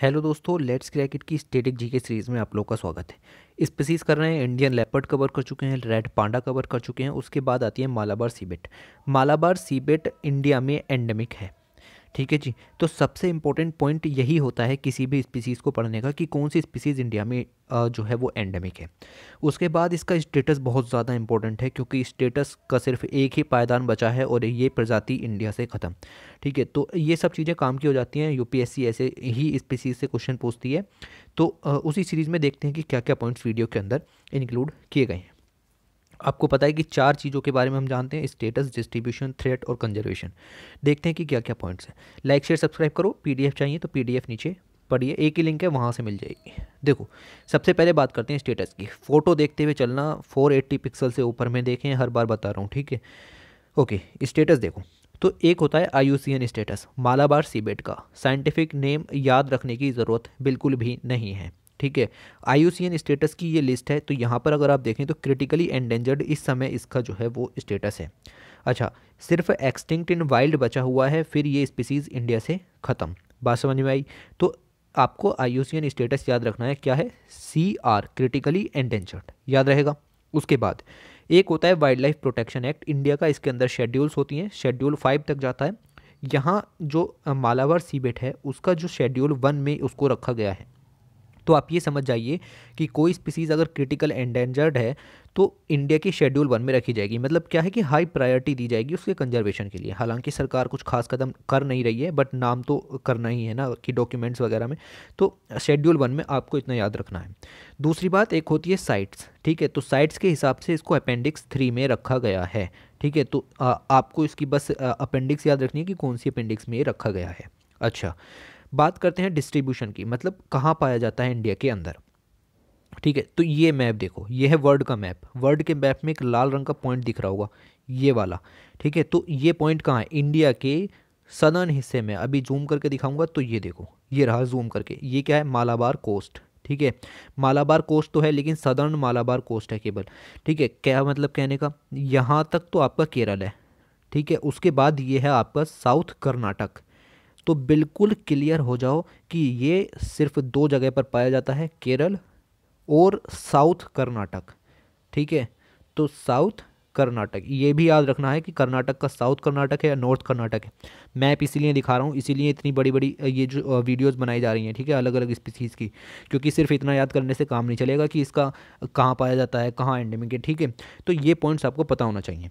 Hello दोस्तों let's क्रैकेट की static जी के सीरीज़ में आप लोग का स्वागत है स्पीसीज कर रहे हैं इंडियन लेपर्ड कवर कर चुके हैं रेड पांडा कवर कर चुके हैं उसके बाद आती है Malabar civet Malabar civet India में एंडेमिक है ठीक है जी तो सबसे इम्पोर्टेंट पॉइंट यही होता है किसी भी स्पीसीज़ को पढ़ने का कि कौन सी स्पीसीज़ इंडिया में जो है वो एंडेमिक है उसके बाद इसका स्टेटस बहुत ज़्यादा इंपॉर्टेंट है क्योंकि स्टेटस का सिर्फ एक ही पायदान बचा है और ये प्रजाति इंडिया से ख़त्म ठीक है तो ये सब चीज़ें काम की हो जाती हैं यू ऐसे ही स्पीसीज़ से क्वेश्चन पूछती है तो उसी सीरीज़ में देखते हैं कि क्या क्या पॉइंट्स वीडियो के अंदर इंक्लूड किए गए हैं आपको पता है कि चार चीज़ों के बारे में हम जानते हैं स्टेटस डिस्ट्रीब्यूशन थ्रेट और कंजर्वेशन देखते हैं कि क्या क्या पॉइंट्स हैं लाइक शेयर सब्सक्राइब करो पीडीएफ चाहिए तो पीडीएफ नीचे पढ़िए एक ही लिंक है वहाँ से मिल जाएगी देखो सबसे पहले बात करते हैं स्टेटस की फ़ोटो देखते हुए चलना 480 पिक्सल से ऊपर में देखें हर बार बता रहा हूँ ठीक है ओके स्टेटस देखो तो एक होता है आई स्टेटस मालाबार सीबेट का साइंटिफिक नेम याद रखने की ज़रूरत बिल्कुल भी नहीं है ठीक है आईयूसीएन स्टेटस की ये लिस्ट है तो यहाँ पर अगर आप देखें तो क्रिटिकली एंडेंजर्ड इस समय इसका जो है वो स्टेटस है अच्छा सिर्फ एक्सटिंक्ट इन वाइल्ड बचा हुआ है फिर ये स्पीसीज़ इंडिया से ख़त्म बात समझ में आई तो आपको आई स्टेटस याद रखना है क्या है सी आर क्रिटिकली एंडेंजर्ड याद रहेगा उसके बाद एक होता है wildlife protection act India का इसके अंदर शेड्यूल्स होती हैं शेड्यूल फाइव तक जाता है यहाँ जो मालावार सीबेट है उसका जो शेड्यूल वन में उसको रखा गया है तो आप ये समझ जाइए कि कोई स्पीसीज़ अगर क्रिटिकल एंडेंजर्ड है तो इंडिया की शेड्यूल वन में रखी जाएगी मतलब क्या है कि हाई प्रायोरिटी दी जाएगी उसके कंजर्वेशन के लिए हालांकि सरकार कुछ खास कदम कर नहीं रही है बट नाम तो करना ही है ना कि डॉक्यूमेंट्स वगैरह में तो शेड्यूल वन में आपको इतना याद रखना है दूसरी बात एक होती है साइट्स ठीक है तो साइट्स के हिसाब से इसको अपेंडिक्स थ्री में रखा गया है ठीक है तो आ, आपको इसकी बस अपेंडिक्स याद रखनी है कि कौन सी अपेंडिक्स में ये रखा गया है अच्छा बात करते हैं डिस्ट्रीब्यूशन की मतलब कहाँ पाया जाता है इंडिया के अंदर ठीक है तो ये मैप देखो ये है वर्ल्ड का मैप वर्ल्ड के मैप में एक लाल रंग का पॉइंट दिख रहा होगा ये वाला ठीक है तो ये पॉइंट कहाँ है इंडिया के सदर्न हिस्से में अभी जूम करके दिखाऊंगा तो ये देखो ये रहा जूम करके ये क्या है मालाबार कोस्ट ठीक है मालाबार कोस्ट तो है लेकिन सदर्न मालाबार कोस्ट है केवल ठीक है क्या मतलब कहने का यहाँ तक तो आपका केरल है ठीक है उसके बाद ये है आपका साउथ कर्नाटक तो बिल्कुल क्लियर हो जाओ कि ये सिर्फ दो जगह पर पाया जाता है केरल और साउथ कर्नाटक ठीक है तो साउथ कर्नाटक ये भी याद रखना है कि कर्नाटक का साउथ कर्नाटक है या नॉर्थ कर्नाटक है मैप इसीलिए दिखा रहा हूँ इसीलिए इतनी बड़ी बड़ी ये जो वीडियोस बनाई जा रही हैं ठीक है अलग अलग स्पीसीज़ की क्योंकि सिर्फ इतना याद करने से काम नहीं चलेगा कि इसका कहाँ पाया जाता है कहाँ एंडेमिक है ठीक है तो ये पॉइंट्स आपको पता होना चाहिए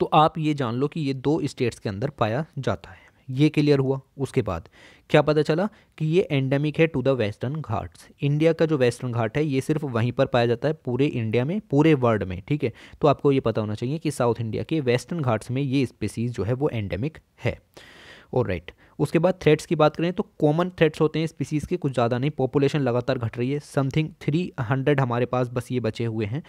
तो आप ये जान लो कि ये दो स्टेट्स के अंदर पाया जाता है ये क्लियर हुआ उसके बाद क्या पता चला कि ये एंडेमिक है to the Western Ghats India का जो वेस्टर्न घाट है ये सिर्फ वहीं पर पाया जाता है पूरे इंडिया में पूरे वर्ल्ड में ठीक है तो आपको ये पता होना चाहिए कि साउथ इंडिया के वेस्टर्न घाट्स में ये स्पेसीज़ जो है वो एंडेमिक है और राइट right. उसके बाद थ्रेड्स की बात करें तो कॉमन थ्रेड्स होते हैं स्पीसीज़ के कुछ ज़्यादा नहीं पॉपुलेशन लगातार घट रही है समथिंग थ्री हंड्रेड हमारे पास बस ये बचे हुए हैं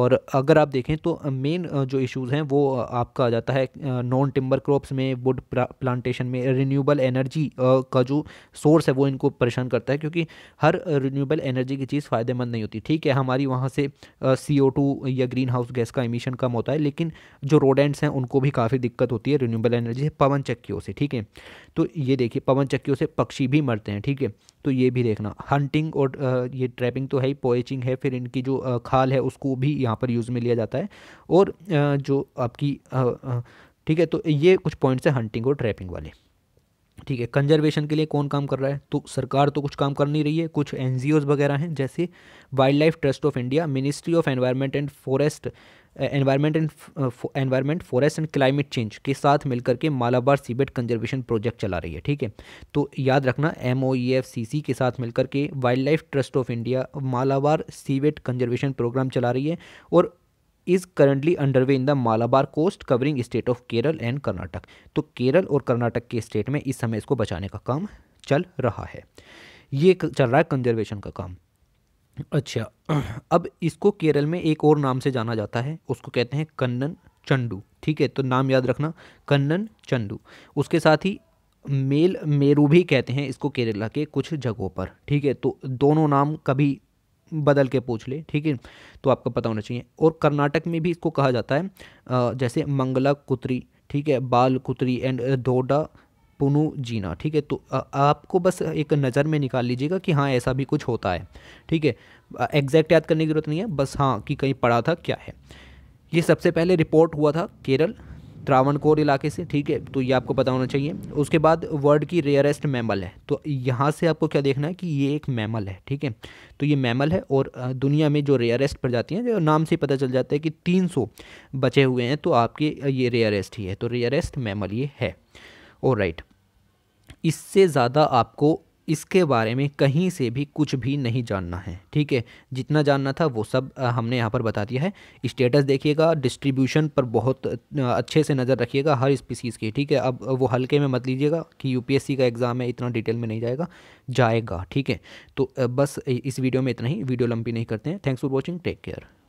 और अगर आप देखें तो मेन जो इश्यूज़ हैं वो आपका आ जाता है नॉन टिम्बर क्रॉप्स में वुड प्लांटेशन में रिन्यूएबल एनर्जी का जो सोर्स है वो इनको परेशान करता है क्योंकि हर रिन्यूएबल एनर्जी की चीज़ फ़ायदेमंद नहीं होती ठीक है हमारी वहाँ से सी या ग्रीन हाउस गैस का इमिशन कम होता है लेकिन जो रोडेंट्स हैं उनको भी काफ़ी दिक्कत होती है रीन्यूबल एनर्जी से पवन चक्कियों से ठीक है तो ये देखिए पवन चक्कियों से पक्षी भी मरते हैं ठीक है तो ये भी देखना हंटिंग और ये ट्रैपिंग तो है ही पोएचिंग है फिर इनकी जो खाल है उसको भी यहाँ पर यूज़ में लिया जाता है और जो आपकी ठीक है तो ये कुछ पॉइंट्स हैं हंटिंग और ट्रैपिंग वाले ठीक है कंजर्वेशन के लिए कौन काम कर रहा है तो सरकार तो कुछ काम कर नहीं रही है कुछ एन वगैरह हैं जैसे wildlife trust of India ministry of environment and forest environment and environment forest and climate change के साथ मिलकर के मालाबार सीबेट कंजर्वेशन प्रोजेक्ट चला रही है ठीक है तो याद रखना M O E F C सी के साथ मिलकर के wildlife trust of India Malabar civet conservation program चला रही है और is currently underway in the Malabar coast covering state of Kerala and Karnataka तो केरल और कर्नाटक के स्टेट में इस समय इसको बचाने का काम चल रहा है ये चल रहा है कंजर्वेशन का काम अच्छा अब इसको केरल में एक और नाम से जाना जाता है उसको कहते हैं कन्नन चंडू ठीक है तो नाम याद रखना कन्नन चंडू उसके साथ ही मेल मेरू भी कहते हैं इसको केरला के कुछ जगहों पर ठीक है तो दोनों नाम कभी बदल के पूछ ले ठीक है तो आपको पता होना चाहिए और कर्नाटक में भी इसको कहा जाता है जैसे मंगला कुतरी ठीक है बाल कुतरी एंड दोडा पुनु जीना ठीक है तो आपको बस एक नज़र में निकाल लीजिएगा कि हाँ ऐसा भी कुछ होता है ठीक है एग्जैक्ट याद करने की ज़रूरत नहीं है बस हाँ कि कहीं पढ़ा था क्या है ये सबसे पहले रिपोर्ट हुआ था केरल त्रावणकोर इलाके से ठीक है तो ये आपको पता होना चाहिए उसके बाद वर्ल्ड की रेयरेस्ट मैमल है तो यहाँ से आपको क्या देखना है कि ये एक मैमल है ठीक है तो ये मैमल है और दुनिया में जो रेयरेस्ट प्रजातियाँ जो नाम से पता चल जाता है कि 300 बचे हुए हैं तो आपके ये रेयरेस्ट ही है तो रेयरेस्ट मैमल ये है और राइट इससे ज़्यादा आपको इसके बारे में कहीं से भी कुछ भी नहीं जानना है ठीक है जितना जानना था वो सब हमने यहाँ पर बता दिया है स्टेटस देखिएगा डिस्ट्रीब्यूशन पर बहुत अच्छे से नज़र रखिएगा हर स्पीसीज़ की ठीक है अब वो हल्के में मत लीजिएगा कि यूपीएससी का एग्ज़ाम है इतना डिटेल में नहीं जाएगा जाएगा ठीक है तो बस इस वीडियो में इतना ही वीडियो लंबी नहीं करते हैं thanks for watching take care